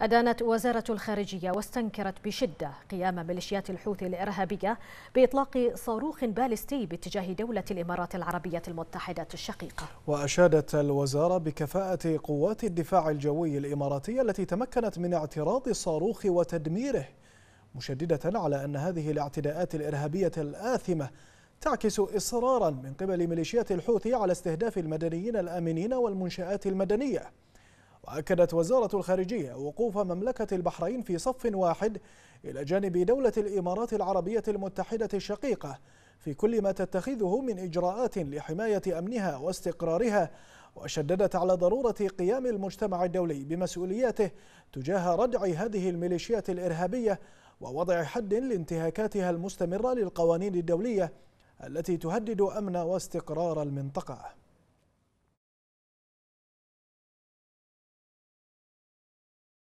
أدانت وزارة الخارجية واستنكرت بشدة قيام ميليشيات الحوثي الإرهابية بإطلاق صاروخ باليستي باتجاه دولة الإمارات العربية المتحدة الشقيقة وأشادت الوزارة بكفاءة قوات الدفاع الجوي الإماراتية التي تمكنت من اعتراض الصاروخ وتدميره مشددة على أن هذه الاعتداءات الإرهابية الآثمة تعكس إصرارا من قبل ميليشيات الحوثي على استهداف المدنيين الآمنين والمنشآت المدنية وأكدت وزارة الخارجية وقوف مملكة البحرين في صف واحد إلى جانب دولة الإمارات العربية المتحدة الشقيقة في كل ما تتخذه من إجراءات لحماية أمنها واستقرارها وشددت على ضرورة قيام المجتمع الدولي بمسؤولياته تجاه ردع هذه الميليشيات الإرهابية ووضع حد لانتهاكاتها المستمرة للقوانين الدولية التي تهدد أمن واستقرار المنطقة